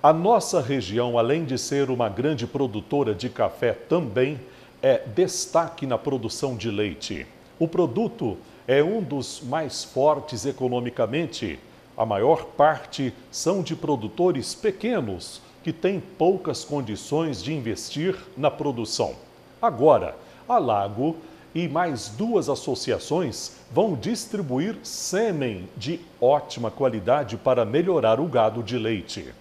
A nossa região, além de ser uma grande produtora de café, também é destaque na produção de leite. O produto é um dos mais fortes economicamente. A maior parte são de produtores pequenos que têm poucas condições de investir na produção. Agora, a Lago e mais duas associações vão distribuir sêmen de ótima qualidade para melhorar o gado de leite.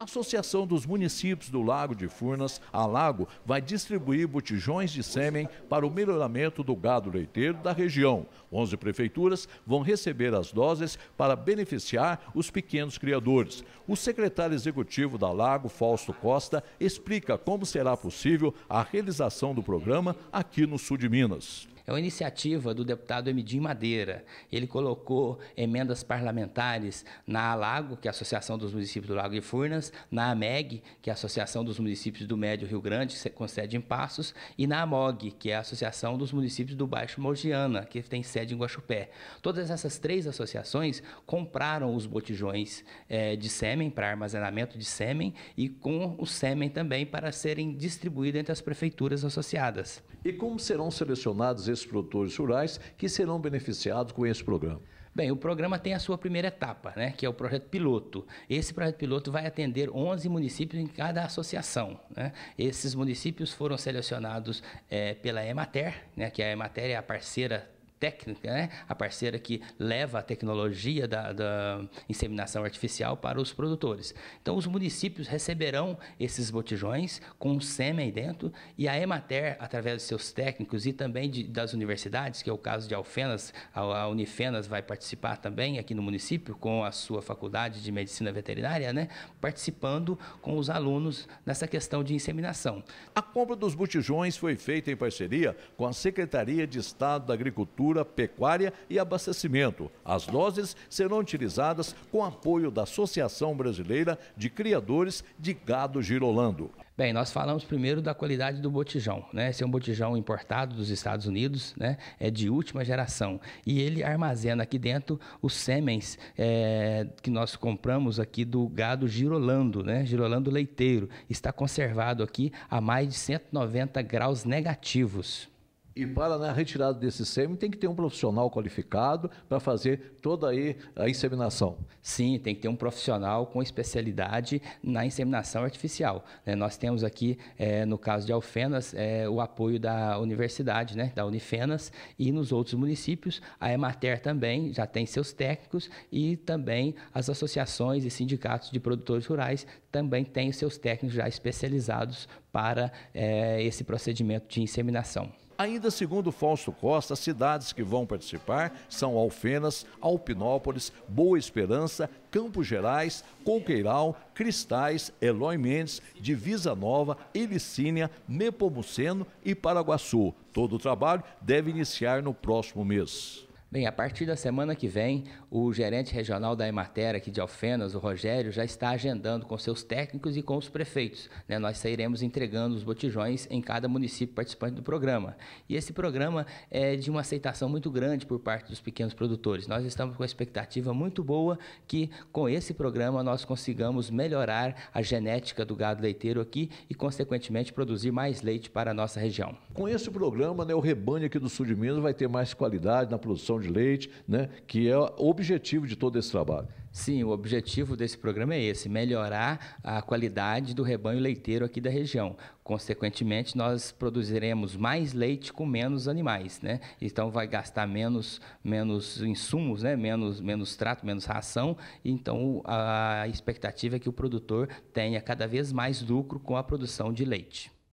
A Associação dos Municípios do Lago de Furnas, a Lago, vai distribuir botijões de sêmen para o melhoramento do gado leiteiro da região. 11 prefeituras vão receber as doses para beneficiar os pequenos criadores. O secretário executivo da Lago, Fausto Costa, explica como será possível a realização do programa aqui no sul de Minas. É uma iniciativa do deputado Emidim Madeira. Ele colocou emendas parlamentares na ALAGO, que é a Associação dos Municípios do Lago e Furnas, na AMEG, que é a Associação dos Municípios do Médio Rio Grande, com sede em Passos, e na AMOG, que é a Associação dos Municípios do Baixo Mogiana, que tem sede em Guaxupé. Todas essas três associações compraram os botijões é, de sêmen para armazenamento de sêmen e com o sêmen também para serem distribuídos entre as prefeituras associadas. E como serão selecionados esses desses produtores rurais que serão beneficiados com esse programa? Bem, o programa tem a sua primeira etapa, né, que é o projeto piloto. Esse projeto piloto vai atender 11 municípios em cada associação. Né? Esses municípios foram selecionados é, pela Emater, né, que a Emater é a parceira técnica, né? a parceira que leva a tecnologia da, da, inseminação artificial para os produtores. Então, os municípios receberão esses botijões com sêmen dentro e a Emater, através de seus técnicos e também de, das universidades, que é o caso de Alfenas, a, a, Unifenas vai participar também aqui no município com a sua faculdade de medicina veterinária, né? participando com os alunos nessa questão de inseminação. A compra dos botijões foi feita em parceria com a Secretaria de Estado da Agricultura agricultura, pecuária e abastecimento. As doses serão utilizadas com apoio da Associação Brasileira de Criadores de Gado Girolando. Bem, nós falamos primeiro da qualidade do botijão, né? Esse é um botijão importado dos Estados Unidos, né? É de última geração e ele armazena aqui dentro os sêmens é, que nós compramos aqui do gado girolando, né? Girolando leiteiro está conservado aqui a mais de 190 graus negativos. E para né, a retirada desse sêmen tem que ter um profissional qualificado para fazer toda aí a inseminação. Sim, tem que ter um profissional com especialidade na inseminação artificial. Né? Nós temos aqui, é, no caso de Alfenas, é, o apoio da universidade, né? da Unifenas, e nos outros municípios, a Emater também já tem seus técnicos e também as associações e sindicatos de produtores rurais também têm seus técnicos já especializados para é, esse procedimento de inseminação. Ainda segundo Fausto Costa, as cidades que vão participar são Alfenas, Alpinópolis, Boa Esperança, Campos Gerais, Conqueiral, Cristais, Eloy Mendes, Divisa Nova, Elicínia, Nepomuceno e Paraguaçu. Todo o trabalho deve iniciar no próximo mês. Bem, a partir da semana que vem, o gerente regional da Emater aqui de Alfenas, o Rogério, já está agendando com seus técnicos e com os prefeitos. Né? Nós sairemos entregando os botijões em cada município participante do programa. E esse programa é de uma aceitação muito grande por parte dos pequenos produtores. Nós estamos com a expectativa muito boa que com esse programa nós consigamos melhorar a genética do gado leiteiro aqui e, consequentemente, produzir mais leite para a nossa região. Com esse programa, né, o rebanho aqui do sul de Minas vai ter mais qualidade na produção de leite, né, que é o objetivo de todo esse trabalho. Sim, o objetivo desse programa é esse: melhorar a qualidade do rebanho leiteiro aqui da região. Consequentemente, nós produziremos mais leite com menos animais, né? Então vai gastar menos, menos insumos, né? Menos, menos trato, menos ração. Então a expectativa é que o produtor tenha cada vez mais lucro com a produção de leite.